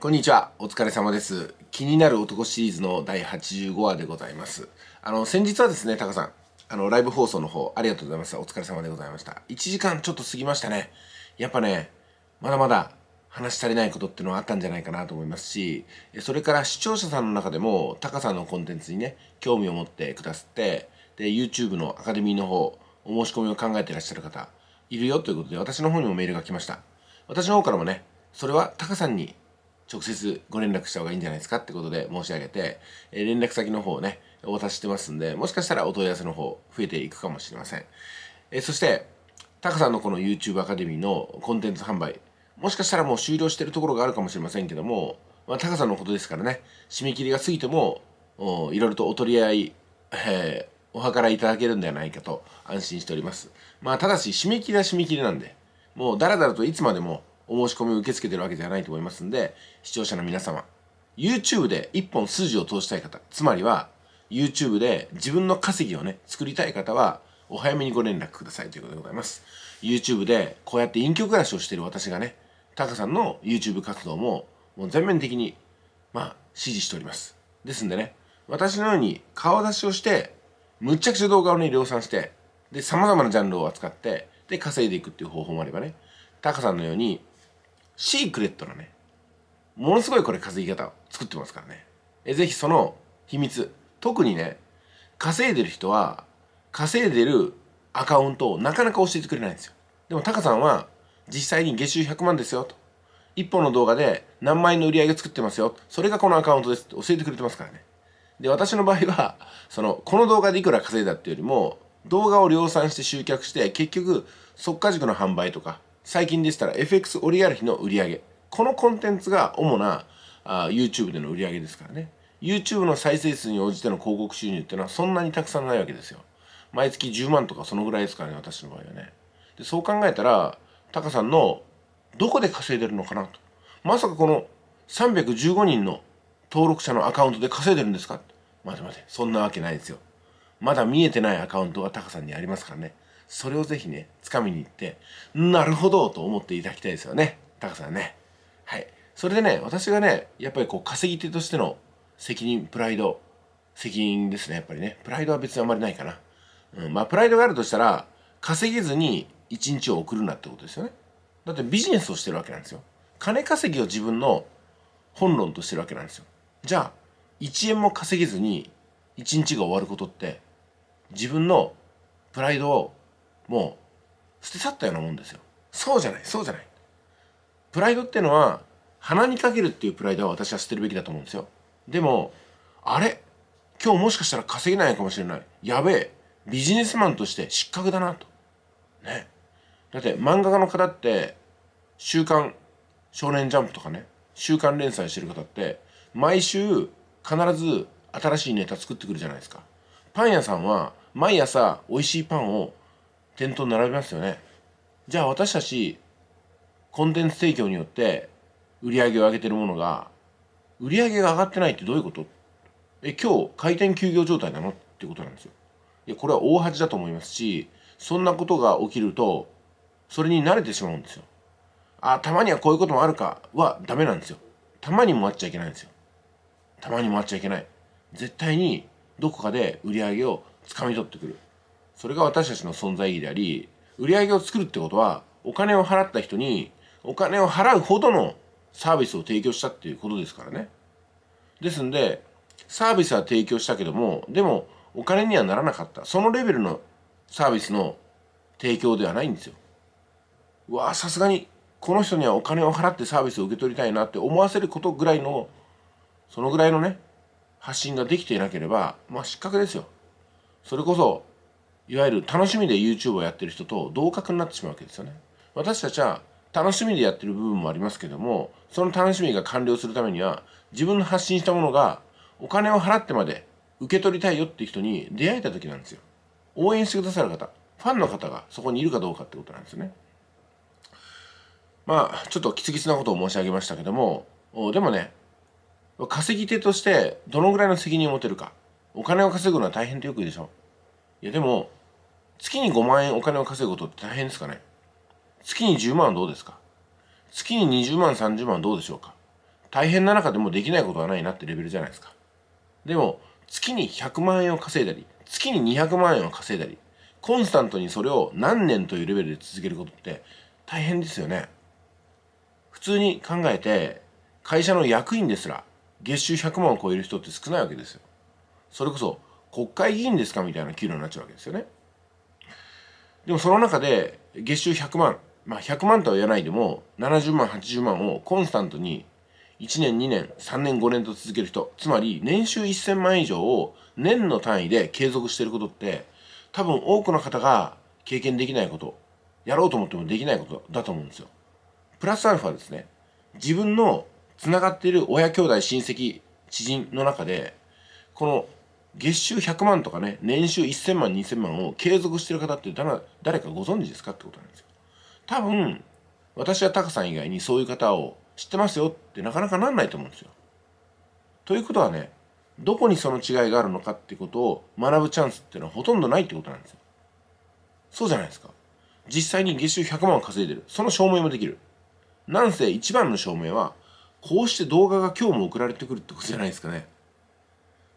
こんにちは。お疲れ様です。気になる男シリーズの第85話でございます。あの、先日はですね、タカさん、あの、ライブ放送の方、ありがとうございました。お疲れ様でございました。1時間ちょっと過ぎましたね。やっぱね、まだまだ話し足りないことっていうのはあったんじゃないかなと思いますし、それから視聴者さんの中でも、タカさんのコンテンツにね、興味を持ってくださって、で、YouTube のアカデミーの方、お申し込みを考えていらっしゃる方、いるよということで、私の方にもメールが来ました。私の方からもね、それはタカさんに直接ご連絡した方がいいんじゃないですかってことで申し上げて、え連絡先の方をね、お渡ししてますんで、もしかしたらお問い合わせの方増えていくかもしれません。えそして、タカさんのこの YouTube アカデミーのコンテンツ販売、もしかしたらもう終了してるところがあるかもしれませんけども、まあ、タカさんのことですからね、締め切りが過ぎても、いろいろとお取り合い、えー、お計らいいただけるんではないかと安心しております。まあ、ただし、締め切りは締め切りなんで、もうだらだらといつまでもお申し込みを受け付けてるわけではないと思いますんで、視聴者の皆様、YouTube で一本筋を通したい方、つまりは、YouTube で自分の稼ぎをね、作りたい方は、お早めにご連絡くださいということでございます。YouTube で、こうやって隠居暮らしをしている私がね、タカさんの YouTube 活動も、もう全面的に、まあ、支持しております。ですんでね、私のように顔出しをして、むっちゃくちゃ動画をね、量産して、で、様々なジャンルを扱って、で、稼いでいくっていう方法もあればね、タカさんのように、シークレットなね、ものすごいこれ稼ぎ方を作ってますからね。えぜひその秘密、特にね、稼いでる人は、稼いでるアカウントをなかなか教えてくれないんですよ。でもタカさんは、実際に月収100万ですよと。1本の動画で何万円の売り上げ作ってますよ。それがこのアカウントですって教えてくれてますからね。で、私の場合は、その、この動画でいくら稼いだっていうよりも、動画を量産して集客して、結局、即化塾の販売とか、最近でしたら FX オリアルヒの売り上げ。このコンテンツが主なあ YouTube での売り上げですからね。YouTube の再生数に応じての広告収入っていうのはそんなにたくさんないわけですよ。毎月10万とかそのぐらいですからね、私の場合はね。で、そう考えたら、タカさんのどこで稼いでるのかなと。まさかこの315人の登録者のアカウントで稼いでるんですか待て待て、そんなわけないですよ。まだ見えてないアカウントがタカさんにありますからね。それをぜひね、掴みに行って、なるほどと思っていただきたいですよね。タカさんね。はい。それでね、私がね、やっぱりこう、稼ぎ手としての責任、プライド、責任ですね、やっぱりね。プライドは別にあんまりないかな。うん、まあ、プライドがあるとしたら、稼げずに一日を送るなってことですよね。だってビジネスをしてるわけなんですよ。金稼ぎを自分の本論としてるわけなんですよ。じゃあ、1円も稼げずに1日が終わることって、自分のプライドをもう捨て去ったようなもんですよそうじゃないそうじゃないプライドってのは鼻にかけるっていうプライドは私は捨てるべきだと思うんですよでもあれ今日もしかしたら稼げないかもしれないやべえビジネスマンとして失格だなとねだって漫画家の方って「週刊少年ジャンプ」とかね週刊連載してる方って毎週必ず新しいネタ作ってくるじゃないですかパン屋さんは毎朝美味しいパンを店頭並びますよねじゃあ私たちコンテンツ提供によって売り上げを上げてるものが売り上げが上がってないってどういうことえ今日開店休業状態なのってことなんですよいやこれは大恥だと思いますしそんなことが起きるとそれに慣れてしまうんですよあたまにはこういうこともあるかはダメなんですよたまにもあっちゃいけないんですよたまにもあっちゃいけない絶対にどこかで売り上げをつかみ取ってくるそれが私たちの存在意義であり売り上げを作るってことはお金を払った人にお金を払うほどのサービスを提供したっていうことですからねですんでサービスは提供したけどもでもお金にはならなかったそのレベルのサービスの提供ではないんですようわさすがにこの人にはお金を払ってサービスを受け取りたいなって思わせることぐらいのそのぐらいのね発信ができていなければまあ失格ですよそれこそいわゆる楽しみで YouTube をやってる人と同格になってしまうわけですよね。私たちは楽しみでやってる部分もありますけどもその楽しみが完了するためには自分の発信したものがお金を払ってまで受け取りたいよって人に出会えた時なんですよ。応援してくださる方ファンの方がそこにいるかどうかってことなんですね。まあちょっときつキつなことを申し上げましたけどもでもね稼ぎ手としてどのぐらいの責任を持てるかお金を稼ぐのは大変ってよく言うでしょいやでも月に5万円お金を稼ぐことって大変ですかね月に10万はどうですか月に20万、30万はどうでしょうか大変な中でもできないことはないなってレベルじゃないですか。でも、月に100万円を稼いだり、月に200万円を稼いだり、コンスタントにそれを何年というレベルで続けることって大変ですよね。普通に考えて、会社の役員ですら、月収100万を超える人って少ないわけですよ。それこそ、国会議員ですかみたいな給料になっちゃうわけですよね。でもその中で月収100万、まあ、100万とは言わないでも70万80万をコンスタントに1年2年3年5年と続ける人つまり年収1000万以上を年の単位で継続してることって多分多くの方が経験できないことやろうと思ってもできないことだと思うんですよプラスアルファですね自分のつながっている親兄弟親戚知人の中でこの月収100万とかね、年収1000万、2000万を継続してる方って誰かご存知ですかってことなんですよ。多分、私はタカさん以外にそういう方を知ってますよってなかなかなんないと思うんですよ。ということはね、どこにその違いがあるのかってことを学ぶチャンスっていうのはほとんどないってことなんですよ。そうじゃないですか。実際に月収100万を稼いでる。その証明もできる。なんせ一番の証明は、こうして動画が今日も送られてくるってことじゃないですかね。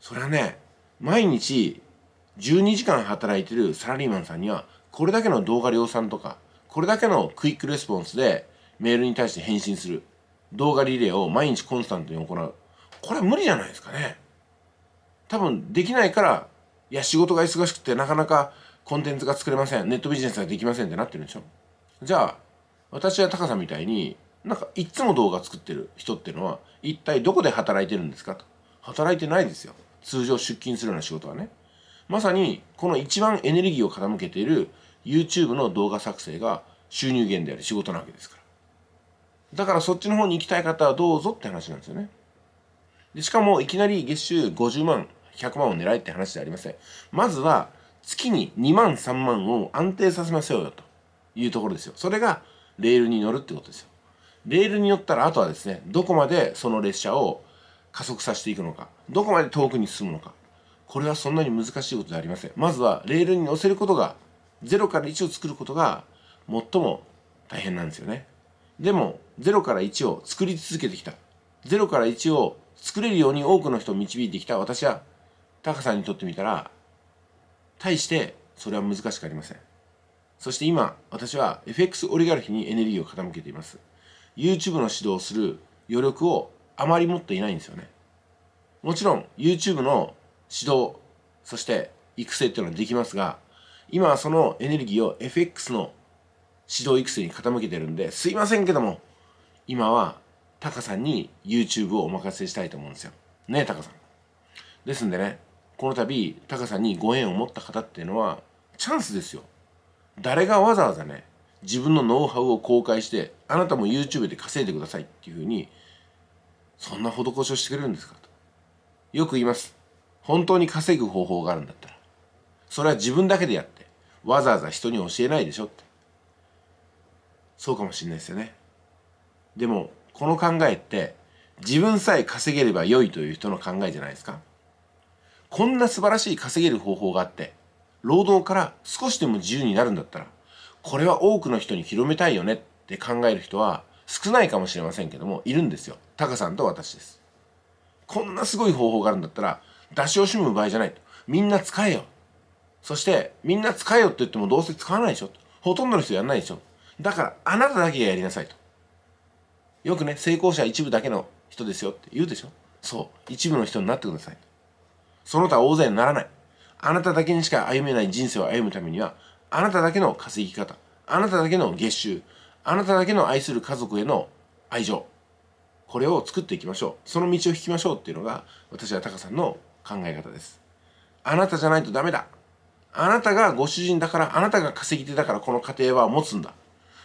それはね、毎日12時間働いてるサラリーマンさんにはこれだけの動画量産とかこれだけのクイックレスポンスでメールに対して返信する動画リレーを毎日コンスタントに行うこれは無理じゃないですかね多分できないからいや仕事が忙しくてなかなかコンテンツが作れませんネットビジネスができませんってなってるんでしょじゃあ私はタカさんみたいになんかいつも動画作ってる人っていうのは一体どこで働いてるんですかと働いてないですよ通常出勤するような仕事はねまさにこの一番エネルギーを傾けている YouTube の動画作成が収入源であり仕事なわけですからだからそっちの方に行きたい方はどうぞって話なんですよねでしかもいきなり月収50万100万を狙えって話じゃありませんまずは月に2万3万を安定させましょうよというところですよそれがレールに乗るってことですよレールに乗ったらあとはですねどこまでその列車を加速させていくのか、どこまで遠くに進むのか。これはそんなに難しいことではありません。まずはレールに乗せることが、0から1を作ることが最も大変なんですよね。でも、0から1を作り続けてきた。0から1を作れるように多くの人を導いてきた私は、タカさんにとってみたら、対してそれは難しくありません。そして今、私は FX オリガルヒにエネルギーを傾けています。YouTube の指導をする余力をあまり持っていないんですよねもちろん YouTube の指導そして育成っていうのはできますが今はそのエネルギーを FX の指導育成に傾けてるんですいませんけども今はタカさんに YouTube をお任せしたいと思うんですよねタカさんですんでねこの度タカさんにご縁を持った方っていうのはチャンスですよ誰がわざわざね自分のノウハウを公開してあなたも YouTube で稼いでくださいっていうふうにそんな施しをしてくれるんですかと。よく言います。本当に稼ぐ方法があるんだったら。それは自分だけでやって、わざわざ人に教えないでしょって。そうかもしれないですよね。でも、この考えって、自分さえ稼げれば良いという人の考えじゃないですか。こんな素晴らしい稼げる方法があって、労働から少しでも自由になるんだったら、これは多くの人に広めたいよねって考える人は、少ないかもしれませんけどもいるんですよタカさんと私ですこんなすごい方法があるんだったら出し惜しむ場合じゃないとみんな使えよそしてみんな使えよって言ってもどうせ使わないでしょほとんどの人やんないでしょだからあなただけがやりなさいとよくね成功者一部だけの人ですよって言うでしょそう一部の人になってくださいその他大勢にならないあなただけにしか歩めない人生を歩むためにはあなただけの稼ぎ方あなただけの月収あなただけの愛する家族への愛情これを作っていきましょうその道を引きましょうっていうのが私はタカさんの考え方ですあなたじゃないとダメだあなたがご主人だからあなたが稼ぎ手だからこの家庭は持つんだ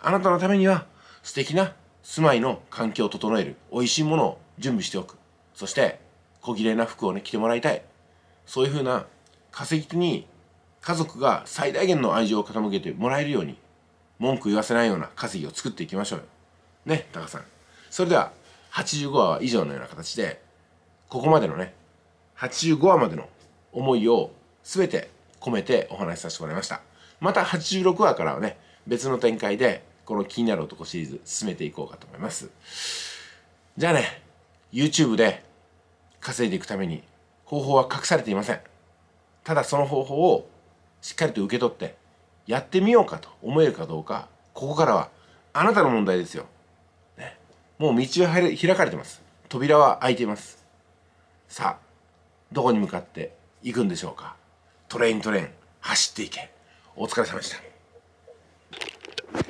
あなたのためには素敵な住まいの環境を整える美味しいものを準備しておくそして小綺麗な服をね着てもらいたいそういうふうな稼ぎ手に家族が最大限の愛情を傾けてもらえるように文句言わせないような稼ぎを作っていきましょうよ。ね、タカさん。それでは、85話以上のような形で、ここまでのね、85話までの思いを全て込めてお話しさせてもらいました。また86話からはね、別の展開で、この気になる男シリーズ進めていこうかと思います。じゃあね、YouTube で稼いでいくために方法は隠されていません。ただその方法をしっかりと受け取ってやってみようかと思えるかどうかここからはあなたの問題ですよ、ね、もう道は開かれてます扉は開いていますさあどこに向かって行くんでしょうかトレイントレイン走っていけお疲れ様でした